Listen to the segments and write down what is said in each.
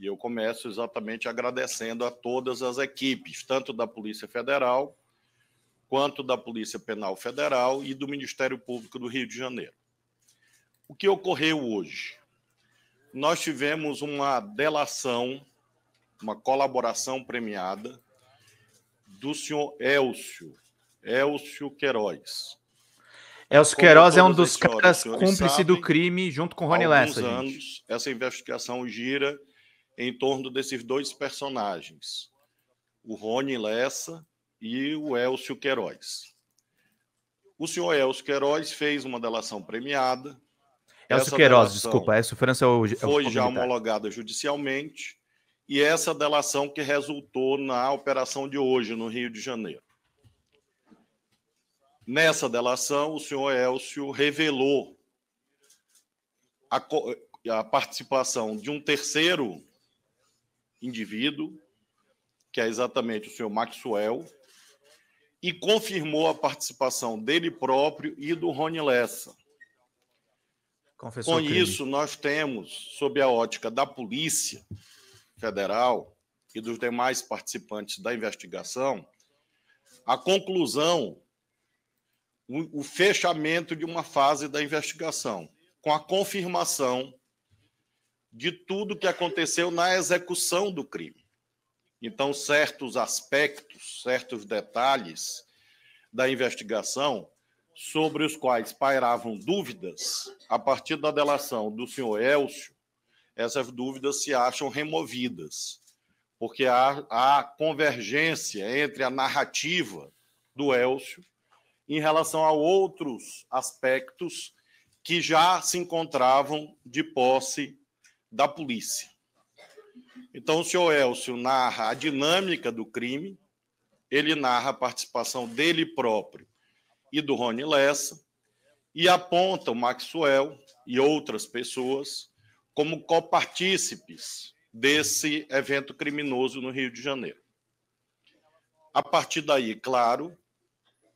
E eu começo exatamente agradecendo a todas as equipes, tanto da Polícia Federal, quanto da Polícia Penal Federal e do Ministério Público do Rio de Janeiro. O que ocorreu hoje? Nós tivemos uma delação, uma colaboração premiada do senhor Elcio, Elcio Queiroz. Elcio Queiroz é um dos caras cúmplice do crime, junto com Rony Lessa. Anos, gente. essa investigação gira em torno desses dois personagens, o Rony Lessa e o Elcio Queiroz. O senhor Elcio Queiroz fez uma delação premiada. Elcio essa Queiroz, desculpa, essa França é, é o, foi já homologada judicialmente e essa delação que resultou na operação de hoje no Rio de Janeiro. Nessa delação, o senhor Elcio revelou a, a participação de um terceiro indivíduo, que é exatamente o senhor Maxwell, e confirmou a participação dele próprio e do Rony Lessa. Confessou Com isso, nós temos, sob a ótica da Polícia Federal e dos demais participantes da investigação, a conclusão, o fechamento de uma fase da investigação, com a confirmação de tudo que aconteceu na execução do crime. Então, certos aspectos, certos detalhes da investigação sobre os quais pairavam dúvidas, a partir da delação do senhor Elcio, essas dúvidas se acham removidas, porque há, há convergência entre a narrativa do Elcio em relação a outros aspectos que já se encontravam de posse da polícia. Então, o senhor Elcio narra a dinâmica do crime, ele narra a participação dele próprio e do Rony Lessa, e aponta o Maxwell e outras pessoas como copartícipes desse evento criminoso no Rio de Janeiro. A partir daí, claro,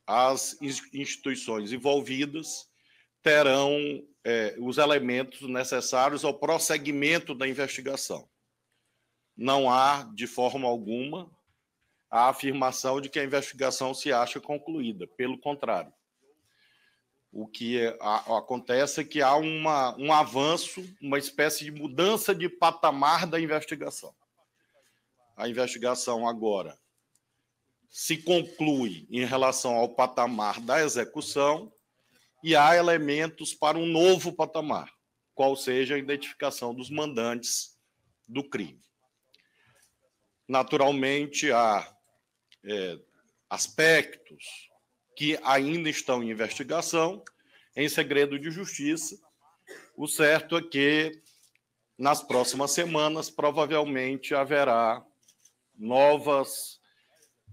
as instituições envolvidas terão é, os elementos necessários ao prosseguimento da investigação. Não há, de forma alguma, a afirmação de que a investigação se acha concluída. Pelo contrário. O que é, a, acontece é que há uma, um avanço, uma espécie de mudança de patamar da investigação. A investigação agora se conclui em relação ao patamar da execução e há elementos para um novo patamar, qual seja a identificação dos mandantes do crime. Naturalmente, há é, aspectos que ainda estão em investigação, em segredo de justiça. O certo é que, nas próximas semanas, provavelmente haverá novas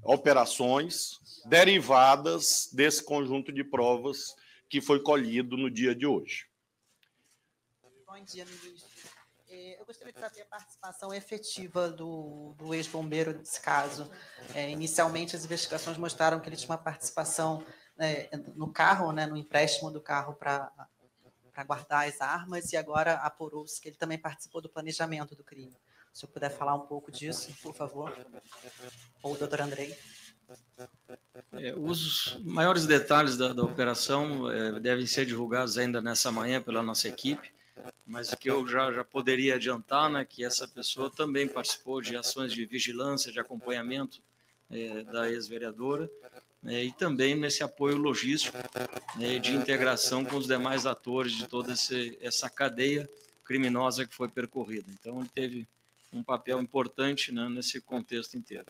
operações derivadas desse conjunto de provas que foi colhido no dia de hoje. Bom dia, ministro. É, eu gostaria de saber a participação efetiva do, do ex-bombeiro nesse caso. É, inicialmente, as investigações mostraram que ele tinha uma participação né, no carro, né, no empréstimo do carro para guardar as armas, e agora apurou-se que ele também participou do planejamento do crime. Se eu puder falar um pouco disso, por favor. Ou o doutor Andrei. É, os maiores detalhes da, da operação é, devem ser divulgados ainda nessa manhã pela nossa equipe, mas o que eu já, já poderia adiantar né, que essa pessoa também participou de ações de vigilância, de acompanhamento é, da ex-vereadora, né, e também nesse apoio logístico né, de integração com os demais atores de toda esse, essa cadeia criminosa que foi percorrida. Então, ele teve um papel importante né, nesse contexto inteiro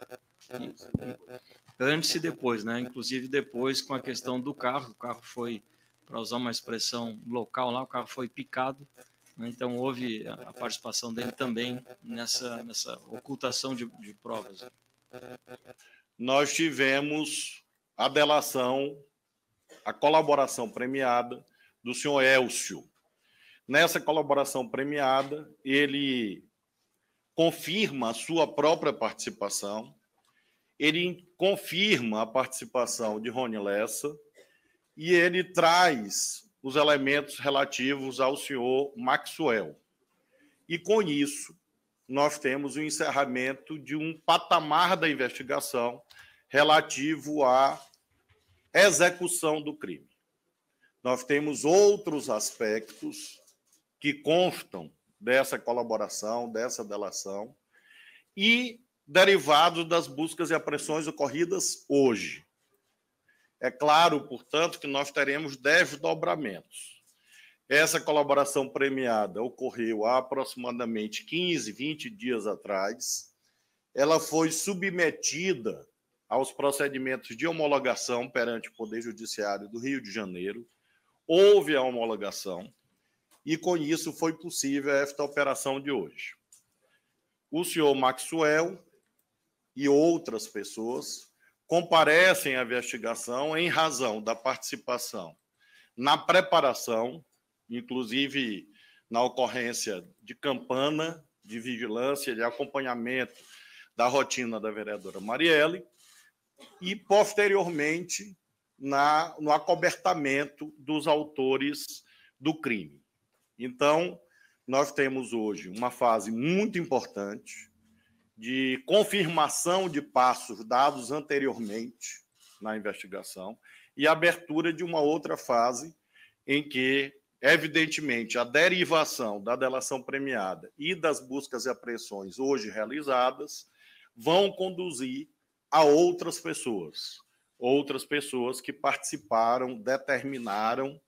antes e depois, né? Inclusive depois com a questão do carro, o carro foi, para usar uma expressão local lá, o carro foi picado, né? então houve a participação dele também nessa, nessa ocultação de, de provas. Nós tivemos a delação, a colaboração premiada do senhor Elcio. Nessa colaboração premiada, ele confirma a sua própria participação, ele confirma a participação de Rony Lessa e ele traz os elementos relativos ao senhor Maxwell. E com isso, nós temos o encerramento de um patamar da investigação relativo à execução do crime. Nós temos outros aspectos que constam dessa colaboração, dessa delação, e derivado das buscas e apressões ocorridas hoje. É claro, portanto, que nós teremos desdobramentos. Essa colaboração premiada ocorreu há aproximadamente 15, 20 dias atrás. Ela foi submetida aos procedimentos de homologação perante o Poder Judiciário do Rio de Janeiro. Houve a homologação e, com isso, foi possível esta operação de hoje. O senhor Maxwell e outras pessoas comparecem à investigação em razão da participação na preparação, inclusive na ocorrência de campana de vigilância, de acompanhamento da rotina da vereadora Marielle, e posteriormente na, no acobertamento dos autores do crime. Então, nós temos hoje uma fase muito importante de confirmação de passos dados anteriormente na investigação e abertura de uma outra fase em que, evidentemente, a derivação da delação premiada e das buscas e apreensões hoje realizadas vão conduzir a outras pessoas, outras pessoas que participaram, determinaram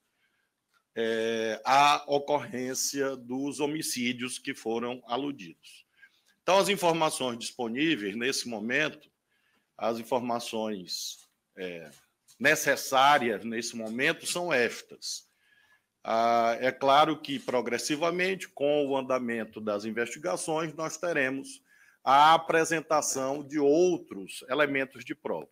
é, a ocorrência dos homicídios que foram aludidos. Então, as informações disponíveis nesse momento, as informações é, necessárias nesse momento são estas. Ah, é claro que, progressivamente, com o andamento das investigações, nós teremos a apresentação de outros elementos de prova.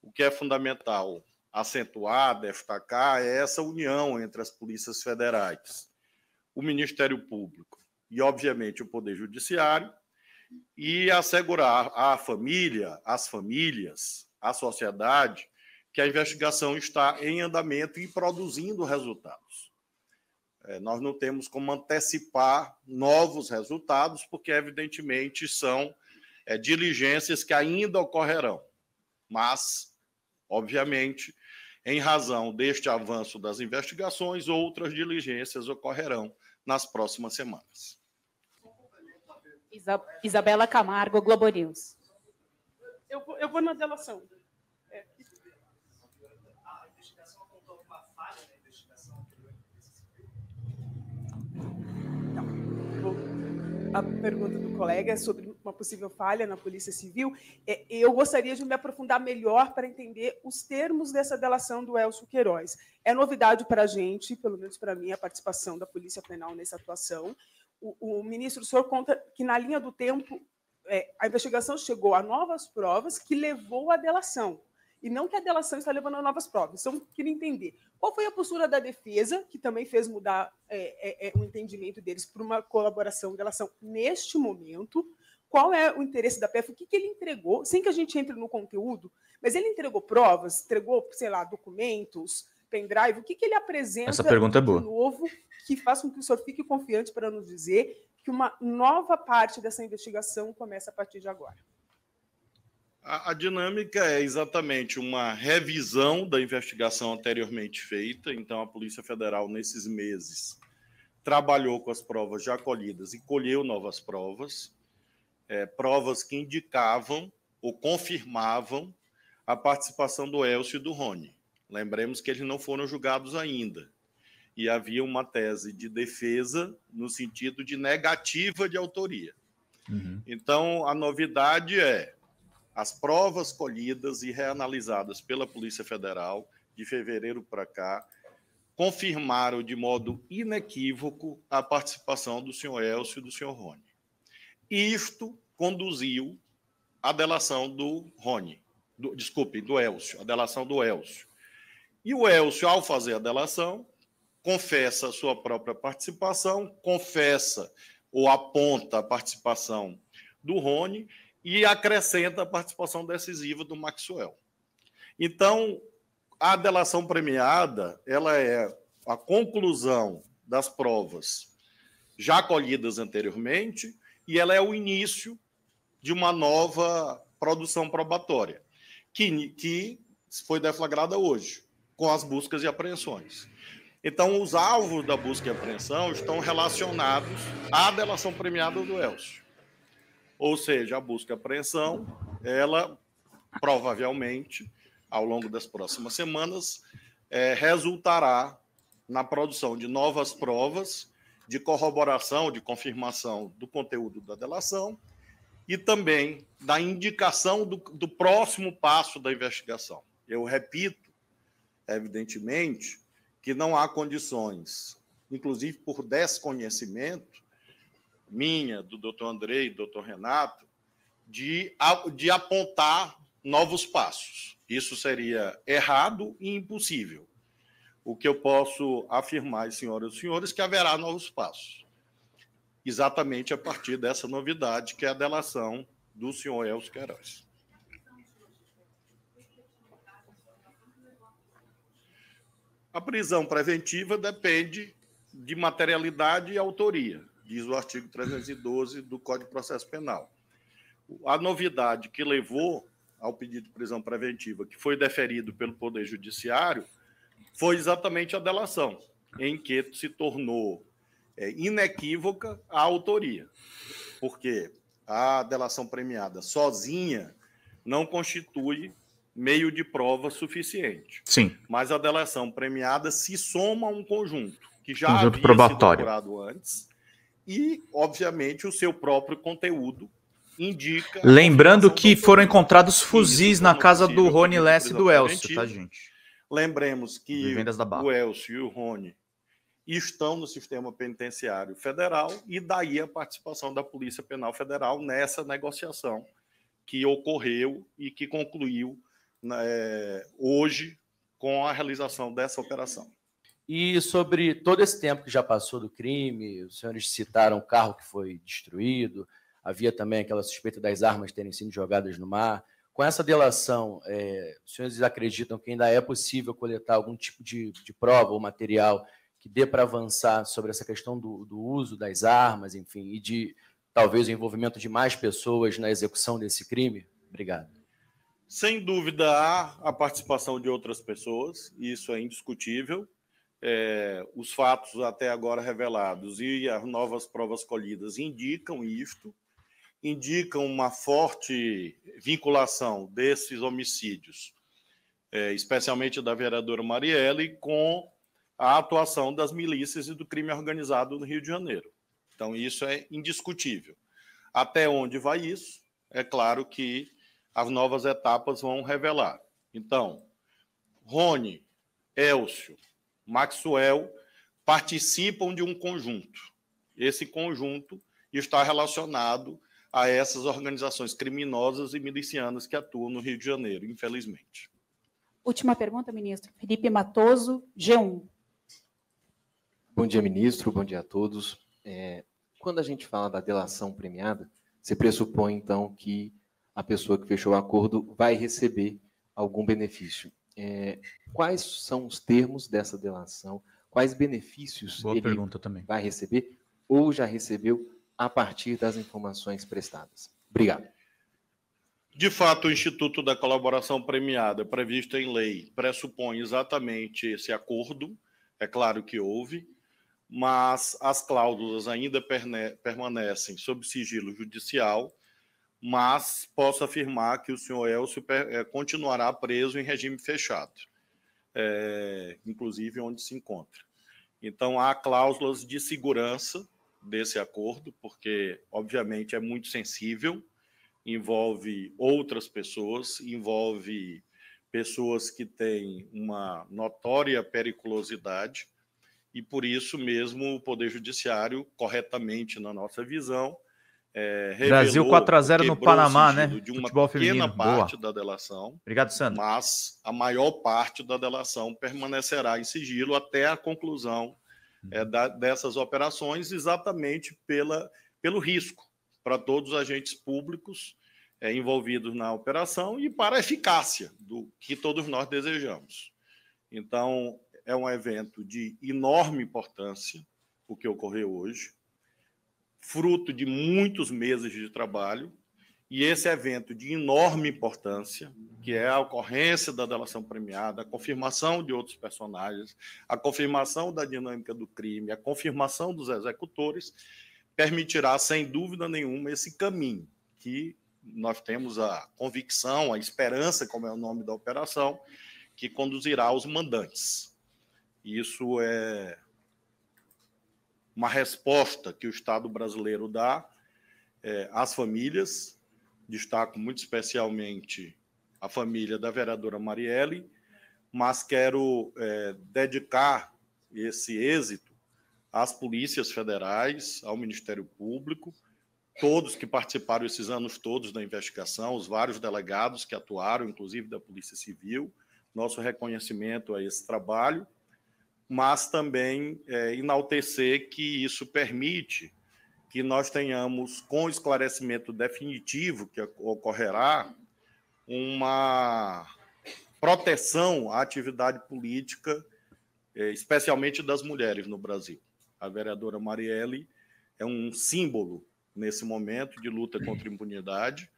O que é fundamental acentuar, destacar, é essa união entre as polícias federais, o Ministério Público e, obviamente, o Poder Judiciário, e assegurar à família, às famílias, à sociedade, que a investigação está em andamento e produzindo resultados. É, nós não temos como antecipar novos resultados, porque, evidentemente, são é, diligências que ainda ocorrerão. Mas, obviamente, em razão deste avanço das investigações, outras diligências ocorrerão nas próximas semanas. Isabela Camargo, Globo News. Eu vou, eu vou na delação. A investigação alguma falha na investigação? a pergunta do colega é sobre uma possível falha na Polícia Civil, é, eu gostaria de me aprofundar melhor para entender os termos dessa delação do Elcio Queiroz. É novidade para a gente, pelo menos para mim, a participação da Polícia Penal nessa atuação o, o ministro, o senhor conta que na linha do tempo é, a investigação chegou a novas provas que levou à delação. E não que a delação está levando a novas provas. Então, queria entender qual foi a postura da defesa, que também fez mudar é, é, é o entendimento deles para uma colaboração, delação neste momento. Qual é o interesse da PF? O que, que ele entregou? Sem que a gente entre no conteúdo, mas ele entregou provas, entregou, sei lá, documentos, pendrive, o que, que ele apresenta Essa pergunta é boa. de novo que faz com que o senhor fique confiante para nos dizer que uma nova parte dessa investigação começa a partir de agora? A, a dinâmica é exatamente uma revisão da investigação anteriormente feita. Então, a Polícia Federal, nesses meses, trabalhou com as provas já colhidas e colheu novas provas, é, provas que indicavam ou confirmavam a participação do Elcio e do Rony. Lembremos que eles não foram julgados ainda. E havia uma tese de defesa no sentido de negativa de autoria. Uhum. Então, a novidade é as provas colhidas e reanalisadas pela Polícia Federal de fevereiro para cá confirmaram de modo inequívoco a participação do senhor Elcio e do senhor Rony. Isto conduziu à delação do Rony, do, desculpe, do Elcio, a delação do Elcio. E o Elcio, ao fazer a delação, confessa a sua própria participação, confessa ou aponta a participação do Rony e acrescenta a participação decisiva do Maxwell. Então, a delação premiada, ela é a conclusão das provas já colhidas anteriormente e ela é o início de uma nova produção probatória que, que foi deflagrada hoje com as buscas e apreensões. Então, os alvos da busca e apreensão estão relacionados à delação premiada do Elcio. Ou seja, a busca e apreensão, ela provavelmente, ao longo das próximas semanas, é, resultará na produção de novas provas de corroboração, de confirmação do conteúdo da delação e também da indicação do, do próximo passo da investigação. Eu repito evidentemente, que não há condições, inclusive por desconhecimento minha, do doutor Andrei, do doutor Renato, de, de apontar novos passos. Isso seria errado e impossível. O que eu posso afirmar, senhoras e senhores, que haverá novos passos. Exatamente a partir dessa novidade, que é a delação do senhor Elcio Queiroz. A prisão preventiva depende de materialidade e autoria, diz o artigo 312 do Código de Processo Penal. A novidade que levou ao pedido de prisão preventiva, que foi deferido pelo Poder Judiciário, foi exatamente a delação, em que se tornou é, inequívoca a autoria, porque a delação premiada sozinha não constitui meio de prova suficiente. Sim. Mas a delação premiada se soma a um conjunto que já conjunto havia probatório. sido antes e, obviamente, o seu próprio conteúdo indica. Lembrando que foram encontrados fuzis é na casa do Rony Lessa e do Elcio, tá, gente? Lembremos que o Elcio e o Rony estão no sistema penitenciário federal e daí a participação da Polícia Penal Federal nessa negociação que ocorreu e que concluiu né, hoje com a realização dessa operação. E sobre todo esse tempo que já passou do crime, os senhores citaram o carro que foi destruído, havia também aquela suspeita das armas terem sido jogadas no mar. Com essa delação, é, os senhores acreditam que ainda é possível coletar algum tipo de, de prova ou material que dê para avançar sobre essa questão do, do, uso das armas, enfim, e de talvez o envolvimento de mais pessoas na execução desse crime? Obrigado. Sem dúvida, há a participação de outras pessoas, isso é indiscutível. É, os fatos até agora revelados e as novas provas colhidas indicam isto, indicam uma forte vinculação desses homicídios, é, especialmente da vereadora Marielle, com a atuação das milícias e do crime organizado no Rio de Janeiro. Então, isso é indiscutível. Até onde vai isso? É claro que as novas etapas vão revelar. Então, Rony, Elcio, Maxwell participam de um conjunto. Esse conjunto está relacionado a essas organizações criminosas e milicianas que atuam no Rio de Janeiro, infelizmente. Última pergunta, ministro. Felipe Matoso, G1. Bom dia, ministro. Bom dia a todos. É, quando a gente fala da delação premiada, você pressupõe, então, que a pessoa que fechou o acordo vai receber algum benefício. É, quais são os termos dessa delação? Quais benefícios Boa ele vai receber ou já recebeu a partir das informações prestadas? Obrigado. De fato, o Instituto da Colaboração Premiada, previsto em lei, pressupõe exatamente esse acordo, é claro que houve, mas as cláusulas ainda permanecem sob sigilo judicial mas posso afirmar que o senhor Elcio eh, continuará preso em regime fechado, é, inclusive onde se encontra. Então, há cláusulas de segurança desse acordo, porque, obviamente, é muito sensível, envolve outras pessoas, envolve pessoas que têm uma notória periculosidade, e por isso mesmo o Poder Judiciário, corretamente na nossa visão, é, Brasil 4x0 no Panamá, né? De uma Futebol pequena feminino. parte Boa. da delação. Obrigado, Sandro. Mas a maior parte da delação permanecerá em sigilo até a conclusão uhum. é, da, dessas operações, exatamente pela, pelo risco para todos os agentes públicos é, envolvidos na operação e para a eficácia do que todos nós desejamos. Então, é um evento de enorme importância o que ocorreu hoje fruto de muitos meses de trabalho, e esse evento de enorme importância, que é a ocorrência da delação premiada, a confirmação de outros personagens, a confirmação da dinâmica do crime, a confirmação dos executores, permitirá, sem dúvida nenhuma, esse caminho que nós temos a convicção, a esperança, como é o nome da operação, que conduzirá aos mandantes. Isso é uma resposta que o Estado brasileiro dá é, às famílias. Destaco muito especialmente a família da vereadora Marielle, mas quero é, dedicar esse êxito às polícias federais, ao Ministério Público, todos que participaram esses anos todos da investigação, os vários delegados que atuaram, inclusive da Polícia Civil, nosso reconhecimento a esse trabalho mas também é, enaltecer que isso permite que nós tenhamos, com o esclarecimento definitivo que ocorrerá, uma proteção à atividade política, é, especialmente das mulheres no Brasil. A vereadora Marielle é um símbolo nesse momento de luta contra a impunidade,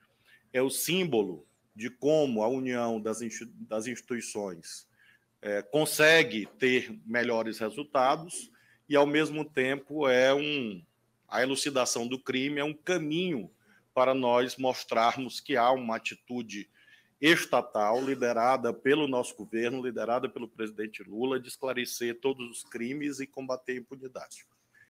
é o símbolo de como a união das instituições é, consegue ter melhores resultados e, ao mesmo tempo, é um, a elucidação do crime é um caminho para nós mostrarmos que há uma atitude estatal liderada pelo nosso governo, liderada pelo presidente Lula, de esclarecer todos os crimes e combater a impunidade.